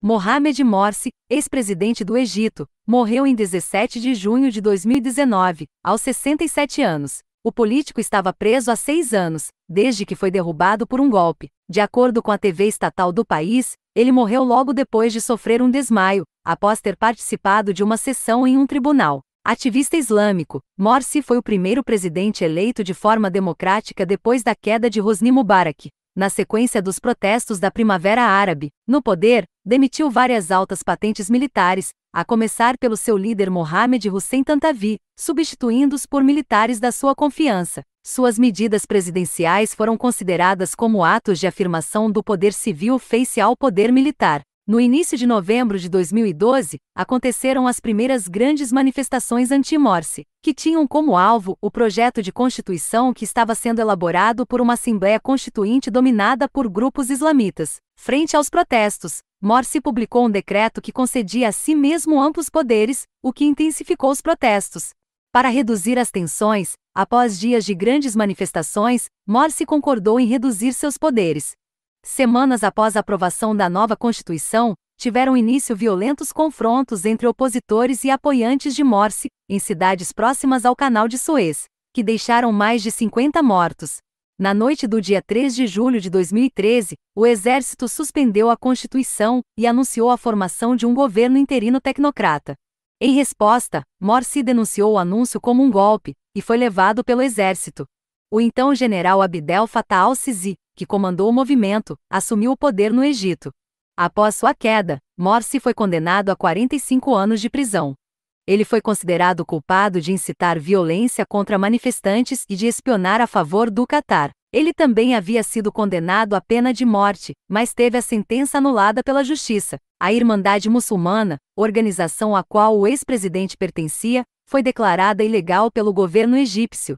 Mohamed Morsi, ex-presidente do Egito, morreu em 17 de junho de 2019, aos 67 anos. O político estava preso há seis anos, desde que foi derrubado por um golpe. De acordo com a TV estatal do país, ele morreu logo depois de sofrer um desmaio, após ter participado de uma sessão em um tribunal. Ativista islâmico, Morsi foi o primeiro presidente eleito de forma democrática depois da queda de Hosni Mubarak, na sequência dos protestos da Primavera Árabe, no poder, demitiu várias altas patentes militares, a começar pelo seu líder Mohamed Hussein Tantavi, substituindo-os por militares da sua confiança. Suas medidas presidenciais foram consideradas como atos de afirmação do poder civil face ao poder militar. No início de novembro de 2012, aconteceram as primeiras grandes manifestações anti-Morse, que tinham como alvo o projeto de constituição que estava sendo elaborado por uma Assembleia Constituinte dominada por grupos islamitas. Frente aos protestos, Morse publicou um decreto que concedia a si mesmo amplos poderes, o que intensificou os protestos. Para reduzir as tensões, após dias de grandes manifestações, Morse concordou em reduzir seus poderes, semanas após a aprovação da nova Constituição, tiveram início violentos confrontos entre opositores e apoiantes de Morse, em cidades próximas ao canal de Suez, que deixaram mais de 50 mortos. Na noite do dia 3 de julho de 2013, o Exército suspendeu a Constituição e anunciou a formação de um governo interino tecnocrata. Em resposta, Morsi denunciou o anúncio como um golpe e foi levado pelo Exército. O então general Abdel Fattah al-Sisi, que comandou o movimento, assumiu o poder no Egito. Após sua queda, Morsi foi condenado a 45 anos de prisão. Ele foi considerado culpado de incitar violência contra manifestantes e de espionar a favor do Catar. Ele também havia sido condenado à pena de morte, mas teve a sentença anulada pela justiça. A Irmandade Muçulmana, organização a qual o ex-presidente pertencia, foi declarada ilegal pelo governo egípcio,